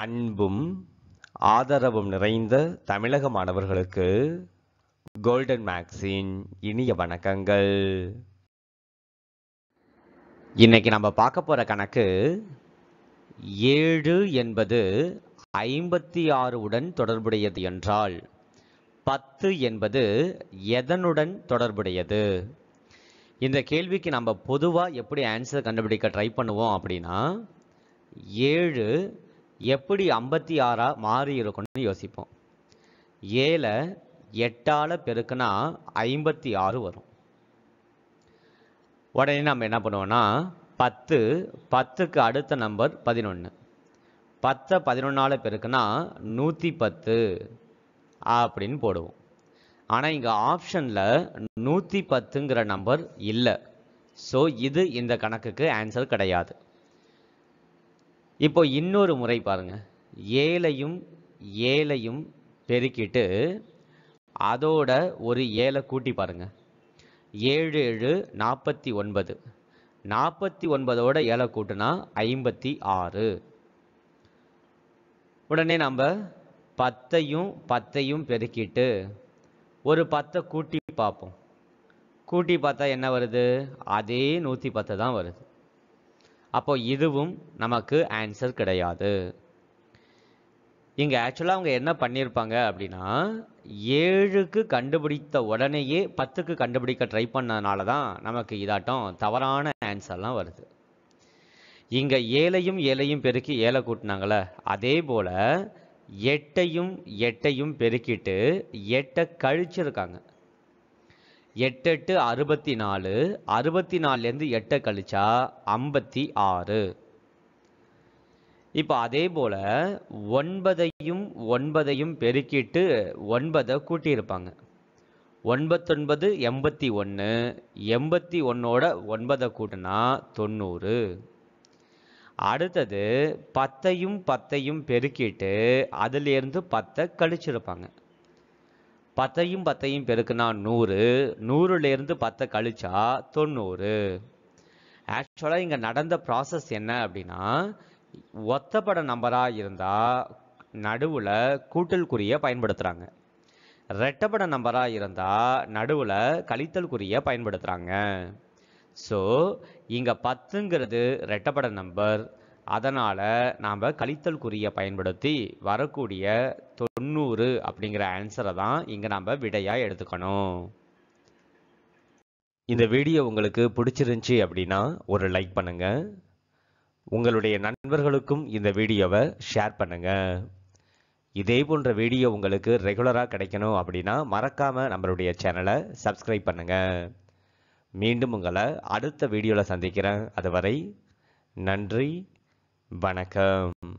அன்பும் ஆதரவும் நிறைந்த தமிழக மாணவர்களுக்கு கோல்டன் மேக்ஸின் இனிய வணக்கங்கள் இன்னைக்கு நம்ம பார்க்க போகிற கணக்கு ஏழு என்பது ஐம்பத்தி ஆறு உடன் தொடர்புடையது என்றால் பத்து என்பது எதனுடன் தொடர்புடையது இந்த கேள்விக்கு நம்ம பொதுவாக எப்படி ஆன்சர் கண்டுபிடிக்க ட்ரை பண்ணுவோம் அப்படின்னா ஏழு எப்படி ஐம்பத்தி ஆறாக மாறி இருக்கும்னு யோசிப்போம் ஏழை எட்டால் பெருக்குனா ஐம்பத்தி ஆறு வரும் உடனே நம்ம என்ன பண்ணுவோன்னா பத்து பத்துக்கு அடுத்த நம்பர் பதினொன்று பத்தை பதினொன்னால் பெருக்குனா நூற்றி பத்து அப்படின்னு போடுவோம் ஆனால் இங்கே ஆப்ஷனில் நூற்றி பத்துங்கிற நம்பர் இல்லை ஸோ இது இந்த கணக்குக்கு ஆன்சர் கிடையாது இப்போ இன்னொரு முறை பாருங்கள் ஏழையும் ஏழையும் பெருக்கிட்டு அதோட ஒரு ஏழை கூட்டி பாருங்கள் ஏழு ஏழு நாற்பத்தி ஒன்பது நாற்பத்தி ஒன்பதோட ஏழை கூட்டுனா ஐம்பத்தி ஆறு உடனே நம்ம பத்தையும் பத்தையும் பெருக்கிட்டு ஒரு பத்தை கூட்டி பார்ப்போம் கூட்டி பார்த்தா என்ன வருது அதே நூற்றி பத்து தான் வருது அப்போ இதுவும் நமக்கு ஆன்சர் கிடையாது இங்கே ஆக்சுவலாக அவங்க என்ன பண்ணியிருப்பாங்க அப்படின்னா ஏழுக்கு கண்டுபிடித்த உடனேயே பத்துக்கு கண்டுபிடிக்க ட்ரை பண்ணதுனால தான் நமக்கு இதாட்டம் தவறான ஆன்சர்லாம் வருது இங்கே ஏழையும் ஏழையும் பெருக்கி ஏழை கூட்டினாங்களே அதே போல் எட்டையும் எட்டையும் பெருக்கிட்டு எட்டை கழிச்சிருக்காங்க எட்டு எட்டு அறுபத்தி நாலு அறுபத்தி நாலுலேருந்து எட்டை கழிச்சா ஐம்பத்தி ஆறு இப்போ அதே போல் ஒன்பதையும் ஒன்பதையும் பெருக்கிட்டு ஒன்பதை கூட்டியிருப்பாங்க ஒன்பத்தொன்பது எண்பத்தி ஒன்று எண்பத்தி ஒன்றோட ஒன்பதை கூட்டினா தொண்ணூறு அடுத்தது பத்தையும் பத்தையும் பெருக்கிட்டு அதுலேருந்து பத்தை கழிச்சிருப்பாங்க பத்தையும் பத்தையும் பெருக்குனா நூறு நூறுலேருந்து பத்தை கழிச்சா தொண்ணூறு ஆக்சுவலாக இங்கே நடந்த ப்ராசஸ் என்ன அப்படின்னா ஒத்தப்பட நம்பராக இருந்தால் நடுவில் கூட்டல் குறியை பயன்படுத்துகிறாங்க ரெட்டப்பட நம்பராக இருந்தால் நடுவில் கழித்தல் குறியை பயன்படுத்துகிறாங்க ஸோ இங்கே பத்துங்கிறது ரெட்டப்பட நம்பர் அதனால் நாம் கழித்தல் குறியை பயன்படுத்தி வரக்கூடிய தொண்ணூறு அப்படிங்கிற ஆன்சரை தான் இங்கே நாம் விடையாக எடுத்துக்கணும் இந்த வீடியோ உங்களுக்கு பிடிச்சிருந்துச்சி அப்படின்னா ஒரு லைக் பண்ணுங்கள் உங்களுடைய நண்பர்களுக்கும் இந்த வீடியோவை ஷேர் பண்ணுங்கள் இதே போன்ற வீடியோ உங்களுக்கு ரெகுலராக கிடைக்கணும் அப்படின்னா மறக்காமல் நம்மளுடைய சேனலை சப்ஸ்கிரைப் பண்ணுங்கள் மீண்டும் உங்களை அடுத்த வீடியோவில் சந்திக்கிறேன் அதுவரை நன்றி வணக்கம்